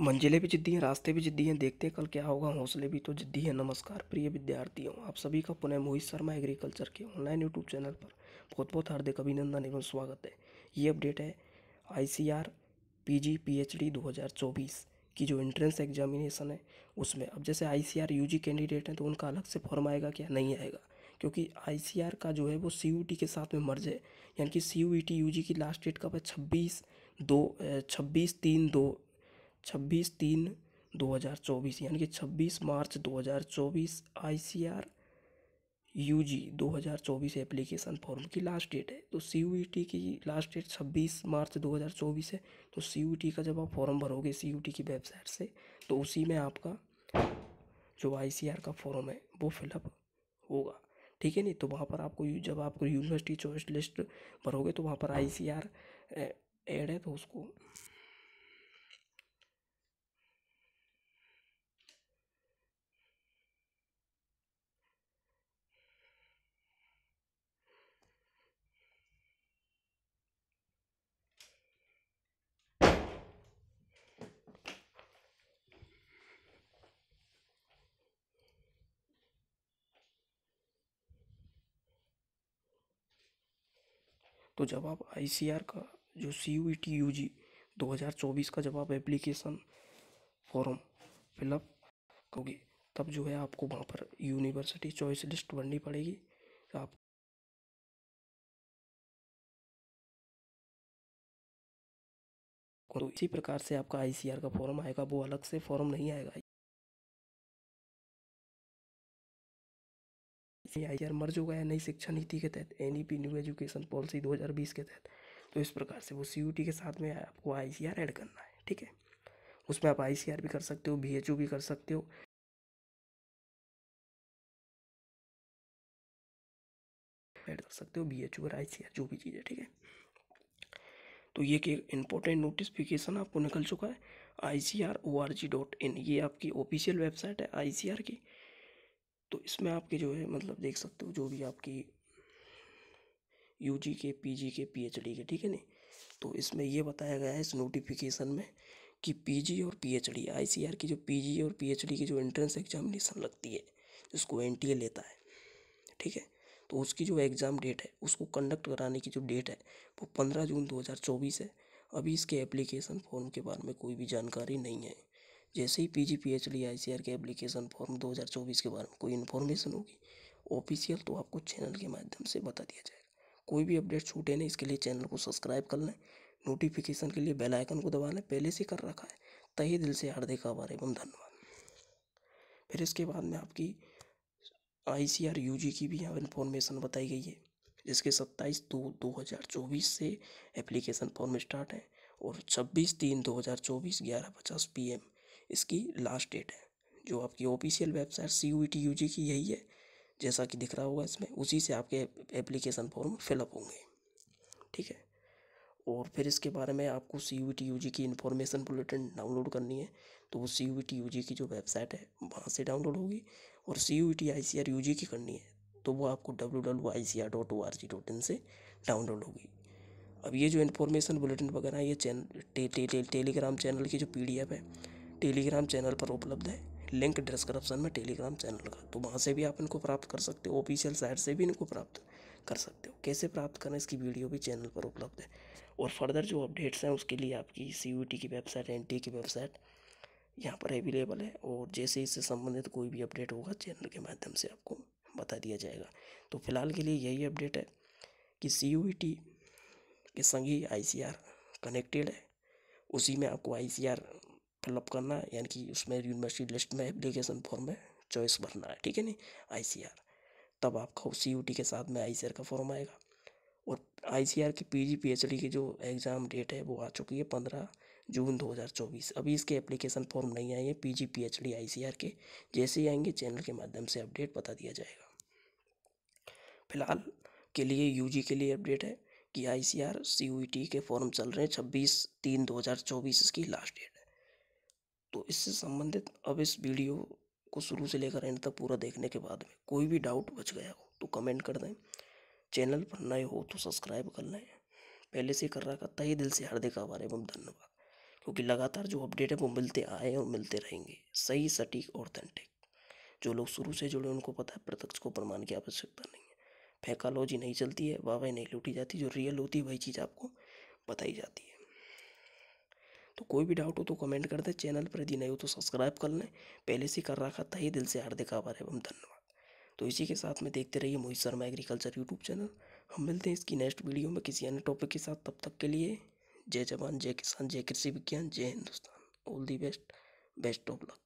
मंजिलें भी जिद्दी हैं रास्ते भी जिद्दी हैं देखते हैं कल क्या होगा हौसले भी तो जिद्दी हैं नमस्कार प्रिय विद्यार्थियों आप सभी का पुनः मोहित शर्मा एग्रीकल्चर के ऑनलाइन यूट्यूब चैनल पर बहुत बहुत हार्दिक अभिनंदन एवं स्वागत है ये अपडेट है I C R P G P H D दो हज़ार चौबीस की जो एंट्रेंस एग्जामिनेशन है उसमें अब जैसे I C R U G candidate हैं तो उनका अलग से फॉर्म आएगा क्या नहीं आएगा क्योंकि आई सी आर का जो है वो सी यू टी के साथ में मर्ज है यानी कि C U E T U G की लास्ट डेट कब है छब्बीस दो छब्बीस तीन दो छब्बीस तीन दो हज़ार चौबीस यानी कि छब्बीस मार्च दो हज़ार चौबीस आई सी आर यू जी दो हज़ार चौबीस एप्लीकेशन फॉर्म की लास्ट डेट है तो सी यू ई टी की लास्ट डेट छब्बीस मार्च दो हज़ार चौबीस है तो सी यू टी का जब आप फॉर्म भरोगे सी यू टी की वेबसाइट से तो उसी में आपका जो आई सी आर का फॉर्म है वो फिलअप होगा ठीक है नहीं तो वहाँ पर आपको जब आपको यूनिवर्सिटी चॉइस लिस्ट भरोगे तो वहाँ पर आई सी आर एड है तो उसको तो जब आप आई सी आर का जो C U E T U G दो हज़ार चौबीस का जब आप एप्लीकेशन फॉर्म फिलअप करोगे तब जो है आपको वहाँ पर यूनिवर्सिटी चॉइस लिस्ट बननी पड़ेगी आप तो इसी प्रकार से आपका आई का फॉर्म आएगा वो अलग से फॉर्म नहीं आएगा सी मर्ज हो गया है नई शिक्षा नीति के तहत N E P new education policy 2020 के तहत तो इस प्रकार से वो सी यू टी के साथ में आपको आई सी आर ऐड करना है ठीक है उसमें आप आई सी आर भी कर सकते हो बी एच यू भी कर सकते हो ऐड कर सकते हो बी एच यू और आई सी आर जो भी चीज़ है ठीक है तो ये कि इम्पोर्टेंट नोटिफिकेशन आपको निकल चुका है I C R O R G dot in ये आपकी ऑफिशियल वेबसाइट है आई सी आर की तो इसमें आपके जो है मतलब देख सकते हो जो भी आपकी यू जी के पी जी के पी एच डी के ठीक है नहीं तो इसमें यह बताया गया है इस नोटिफिकेशन में कि पीजी और पीएचडी आईसीआर की जो पीजी और पीएचडी की जो एंट्रेंस एग्जामिनेशन लगती है जिसको ए लेता है ठीक है तो उसकी जो एग्ज़ाम डेट है उसको कंडक्ट कराने की जो डेट है वो पंद्रह जून दो हज़ार चौबीस है अभी इसके एप्लीकेशन फॉर्म के बारे में कोई भी जानकारी नहीं है जैसे ही P G P H D I C R के एप्लीकेशन फॉर्म दो हज़ार चौबीस के बारे में कोई इन्फॉर्मेशन होगी ऑफिशियल तो आपको चैनल के माध्यम से बता दिया जाएगा कोई भी अपडेट छूटे नहीं इसके लिए चैनल को सब्सक्राइब कर लें नोटिफिकेशन के लिए बेल आइकन को लें पहले से कर रखा है तहे दिल से हार्दिक आभार एवं धन्यवाद फिर इसके बाद में आपकी आई सी आर यू जी की भी यहाँ इन्फॉर्मेशन बताई गई है जिसके सत्ताईस दो दो हज़ार चौबीस से एप्लीकेशन फॉर्म स्टार्ट है और छब्बीस तीन दो हज़ार चौबीस ग्यारह पचास पी एम इसकी लास्ट डेट है जो आपकी official website C U T U G की यही है जैसा कि दिख रहा होगा इसमें उसी से आपके एप्लीकेशन फॉर्म फिलअप होंगे ठीक है और फिर इसके बारे में आपको C U T U G की इन्फॉर्मेशन बुलेटिन डाउनलोड करनी है तो वो C U T U G की जो वेबसाइट है वहाँ से डाउनलोड होगी और C U T I C R U G की करनी है तो वो आपको W W I C R dot O R G dot in से डाउनलोड होगी अब ये जो इन्फॉर्मेशन बुलेटिन वगैरह ये चैनल टे, टेलीग्राम चैनल की जो पी डी एफ है टेलीग्राम चैनल पर उपलब्ध है लिंक डिस्क्रिप्शन में टेलीग्राम चैनल का तो वहाँ से भी आप इनको प्राप्त कर सकते हो ऑफिशियल साइट से भी इनको प्राप्त कर सकते हो कैसे प्राप्त करें इसकी वीडियो भी चैनल पर उपलब्ध है और फर्दर जो अपडेट्स हैं उसके लिए आपकी सी की वेबसाइट एन की वेबसाइट यहाँ पर अवेलेबल है और जैसे इससे संबंधित कोई भी अपडेट होगा चैनल के माध्यम से आपको बता दिया जाएगा तो फिलहाल के लिए यही अपडेट है कि सी यू के संग ही आई कनेक्टेड है उसी में आपको आई फिलअप करना है यानी कि उसमें यूनिवर्सिटी लिस्ट में एप्लीकेशन फॉर्म में चॉइस भरना है ठीक है नहीं आई तब आपका सी यू टी के साथ में आई का फॉर्म आएगा और आई की P G P H D की जो एग्ज़ाम डेट है वो आ चुकी है पंद्रह जून 2024 अभी इसके एप्लीकेशन फॉर्म नहीं आए हैं P G P H D I C R के जैसे ही आएंगे चैनल के माध्यम से अपडेट बता दिया जाएगा फिलहाल के लिए यू जी के लिए अपडेट है कि I C R C U T के फॉर्म चल रहे हैं छब्बीस तीन दो हज़ार चौबीस इसकी लास्ट डेट तो इससे संबंधित अब इस वीडियो को शुरू से लेकर एंड तक पूरा देखने के बाद में कोई भी डाउट बच गया हो तो कमेंट कर दें चैनल पर नए हो तो सब्सक्राइब कर लें पहले से कर रहा रखा ही दिल से हार्दिक आभार एवं धन्यवाद क्योंकि लगातार जो अपडेट है वो मिलते आए और मिलते रहेंगे सही सटीक और ऑथेंटिक जो लोग शुरू से जुड़े उनको पता है प्रत्यक्ष को प्रमाण की आवश्यकता नहीं है फैकालॉजी नहीं चलती है वाह नहीं लूटी जाती जो रियल होती है वही चीज़ आपको बताई जाती है तो कोई भी डाउट हो तो कमेंट कर दें चैनल पर यदि नहीं हो तो सब्सक्राइब कर लें पहले से कर रखा था ही दिल से हार्दिक आभार एवं धन्यवाद तो इसी के साथ में देखते रहिए Mohit Sharma agriculture YouTube channel हम मिलते हैं इसकी नेक्स्ट वीडियो में किसी अन्य टॉपिक के साथ तब तक के लिए जय जवान जय किसान जय कृषि विज्ञान जय Hindustan all the best best of luck